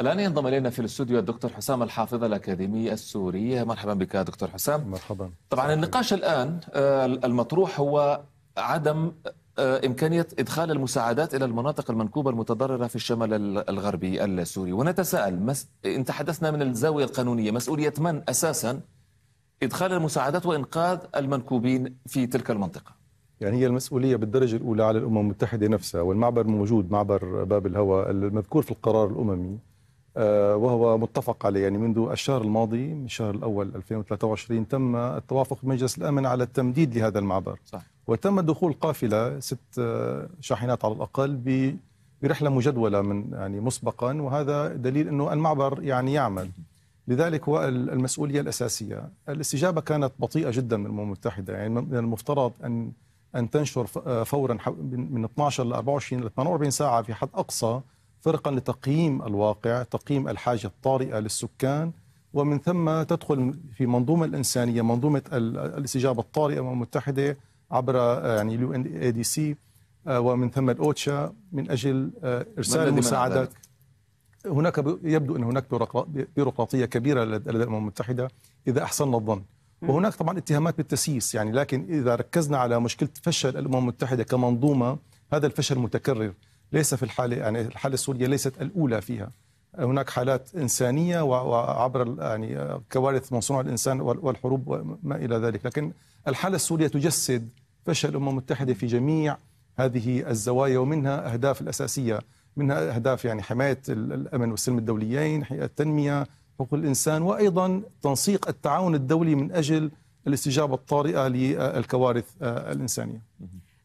الآن ينضم إلينا في الاستوديو الدكتور حسام الحافظ الأكاديمي السوري مرحبا بك دكتور حسام مرحبا طبعا النقاش الآن آه، المطروح هو عدم آه، إمكانية إدخال المساعدات إلى المناطق المنكوبة المتضررة في الشمال الغربي السوري ونتساءل مس... إن تحدثنا من الزاوية القانونية مسؤولية من أساسا إدخال المساعدات وإنقاذ المنكوبين في تلك المنطقة يعني هي المسؤولية بالدرجة الأولى على الأمم المتحدة نفسها والمعبر موجود معبر باب الهوى المذكور في القرار الأممي آه، وهو متفق عليه يعني منذ الشهر الماضي من الشهر الأول 2023 تم التوافق بمجلس الأمن على التمديد لهذا المعبر صح. وتم دخول قافلة ست آه، شاحنات على الأقل برحلة مجدولة من يعني مسبقا وهذا دليل أنه المعبر يعني يعمل لذلك هو المسؤولية الأساسية الاستجابة كانت بطيئة جدا من الأمم المتحدة يعني من المفترض أن أن تنشر آه، فورا من 12 ل 24 ل 48 ساعة في حد أقصى فرقا لتقييم الواقع تقييم الحاجة الطارئة للسكان ومن ثم تدخل في منظومة الإنسانية منظومة الاستجابة الطارئة المتحدة عبر آه، يعني اليو ان اي دي سي آه، ومن ثم الاوتشا من اجل آه، ارسال المساعدات هناك يبدو ان هناك بيروقراطيه كبيره لدى الامم المتحده اذا احسننا الظن وهناك طبعا اتهامات بالتسييس يعني لكن اذا ركزنا على مشكله فشل الامم المتحده كمنظومه هذا الفشل متكرر ليس في الحالة يعني الحالة السورية ليست الأولى فيها هناك حالات إنسانية وعبر يعني كوارث من صنع الإنسان والحروب وما إلى ذلك لكن الحالة السورية تجسد فشل الأمم المتحدة في جميع هذه الزوايا ومنها أهداف الأساسية منها أهداف يعني حماية الأمن والسلم الدوليين التنمية حقوق الإنسان وأيضا تنسيق التعاون الدولي من أجل الاستجابة الطارئة للكوارث آه، الإنسانية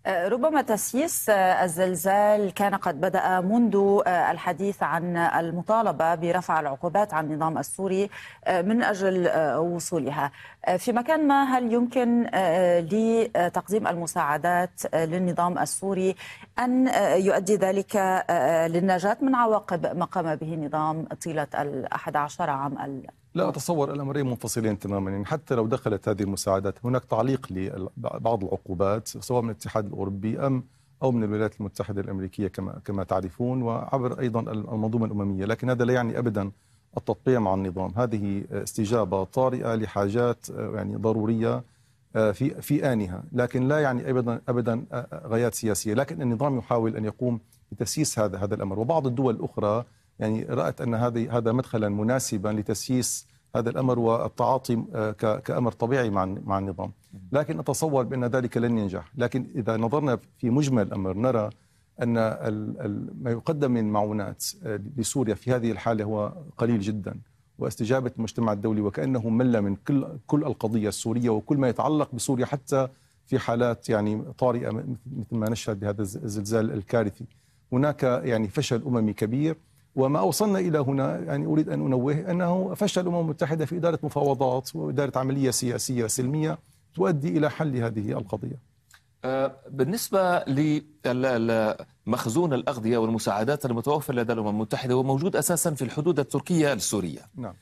ربما تسييس الزلزال كان قد بدأ منذ الحديث عن المطالبة برفع العقوبات عن النظام السوري من أجل وصولها في مكان ما هل يمكن لتقديم المساعدات للنظام السوري أن يؤدي ذلك للنجاة من عواقب ما قام به النظام طيلة الأحد عشر عام لا أتصور الأمرين منفصلين تماما يعني حتى لو دخلت هذه المساعدات هناك تعليق لبعض العقوبات سواء من الاتحاد الأوروبي أم أو من الولايات المتحدة الأمريكية كما كما تعرفون وعبر أيضا المنظومة الأممية لكن هذا لا يعني أبدا التطبيع مع النظام هذه استجابة طارئة لحاجات آه، يعني ضرورية آه، في في آنها لكن لا يعني أبدا أبدا آه، غايات سياسية لكن النظام يحاول أن يقوم بتسييس هذا هذا الأمر وبعض الدول الأخرى يعني رأت أن هذه هذا مدخلا مناسبا لتسييس هذا الأمر والتعاطي آه، كأمر طبيعي مع مع النظام لكن أتصور بأن ذلك لن ينجح لكن إذا نظرنا في مجمل الأمر نرى أن ما يقدم من معونات آه، لسوريا في هذه الحالة هو قليل جدا واستجابة المجتمع الدولي وكأنه مل من كل كل القضية السورية وكل ما يتعلق بسوريا حتى في حالات يعني طارئة مثل ما نشهد بهذا الزلزال الكارثي هناك يعني فشل أممي كبير وما أوصلنا إلى هنا يعني أريد أن أنوه أنه فشل الأمم المتحدة في إدارة مفاوضات وإدارة عملية سياسية سلمية تؤدي إلى حل هذه القضية أه، بالنسبة لمخزون الأغذية والمساعدات المتوفر لدى الأمم المتحدة هو موجود أساسا في الحدود التركية السورية نعم.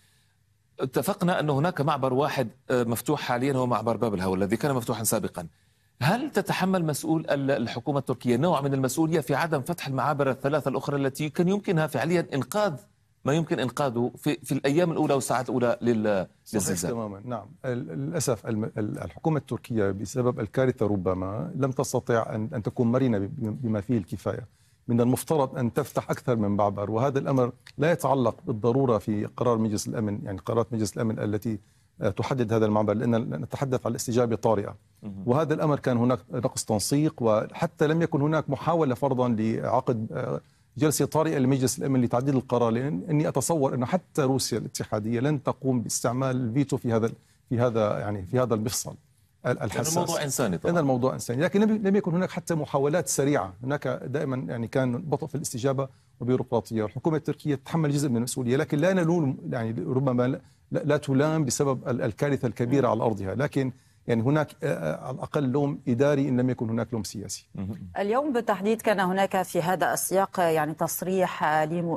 اتفقنا أن هناك معبر واحد أه، مفتوح حاليا هو معبر باب الهول الذي كان مفتوحا سابقا هل تتحمل مسؤول الحكومة التركية نوع من المسؤولية في عدم فتح المعابر الثلاثة الأخرى التي كان يمكنها فعليا إنقاذ ما يمكن إنقاذه في, في الأيام الأولى والساعات الأولى للزلزال تماما نعم للأسف الحكومة التركية بسبب الكارثة ربما لم تستطع أن, أن تكون مرنة بما فيه الكفاية من المفترض أن تفتح أكثر من معبر وهذا الأمر لا يتعلق بالضرورة في قرار مجلس الأمن يعني قرارات مجلس الأمن التي آه، تحدد هذا المعبر لأن نتحدث عن الاستجابة طارئة وهذا الأمر كان هناك نقص تنسيق وحتى لم يكن هناك محاولة فرضا لعقد آه، جلسة طارئة لمجلس الأمن لتعديل القرار لأني أتصور انه حتى روسيا الاتحادية لن تقوم باستعمال الفيتو في هذا في هذا يعني في هذا المفصل الحساس الموضوع إنساني طبعا إن الموضوع إنساني لكن لم يكن هناك حتى محاولات سريعة هناك دائما يعني كان بطء في الاستجابة وبيروقراطية الحكومة التركية تتحمل جزء من المسؤولية لكن لا نلوم يعني ربما لا تلام بسبب الكارثه الكبيره نعم. على ارضها لكن يعني هناك آه، آه، على الاقل لوم اداري ان لم يكن هناك لوم سياسي. اليوم بالتحديد كان هناك في هذا السياق آه، يعني تصريح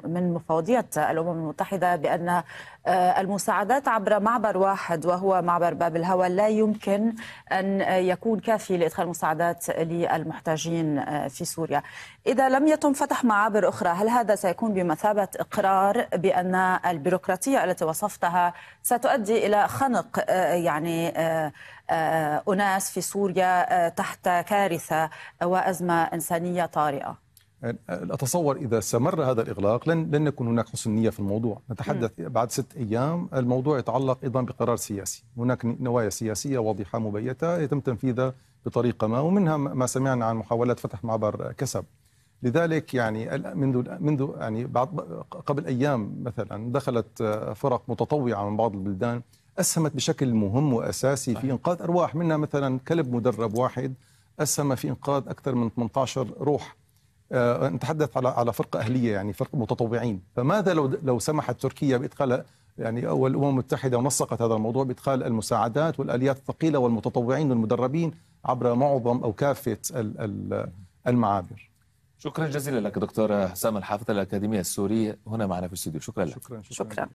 من مفوضيه الامم المتحده بان المساعدات عبر معبر واحد وهو معبر باب الهوى لا يمكن ان يكون كافي لادخال المساعدات للمحتاجين في سوريا. اذا لم يتم فتح معابر اخرى هل هذا سيكون بمثابه اقرار بان البيروقراطيه التي وصفتها ستؤدي الى خنق يعني آه، أناس في سوريا آه، تحت كارثة وأزمة إنسانية طارئة اتصور اذا استمر هذا الاغلاق لن لن يكون هناك حسن نيه في الموضوع، نتحدث بعد ست ايام الموضوع يتعلق ايضا بقرار سياسي، هناك نوايا سياسيه واضحه مبيته يتم تنفيذها بطريقه ما ومنها ما سمعنا عن محاولات فتح معبر كسب. لذلك يعني منذ منذ يعني بعد قبل ايام مثلا دخلت آه، فرق متطوعه من بعض البلدان أسهمت بشكل مهم وأساسي في إنقاذ أرواح منها مثلا كلب مدرب واحد أسهم في إنقاذ أكثر من 18 روح أه نتحدث على على فرقة أهلية يعني فرقة متطوعين فماذا لو لو سمحت تركيا بإدخال يعني أو الأمم المتحدة ونسقت هذا الموضوع بإدخال المساعدات والآليات الثقيلة والمتطوعين والمدربين عبر معظم أو كافة المعابر شكرا جزيلا لك دكتور حسام الحافظ الأكاديمية السوري هنا معنا في الاستوديو شكرا لك شكرا, شكرا. شكرا.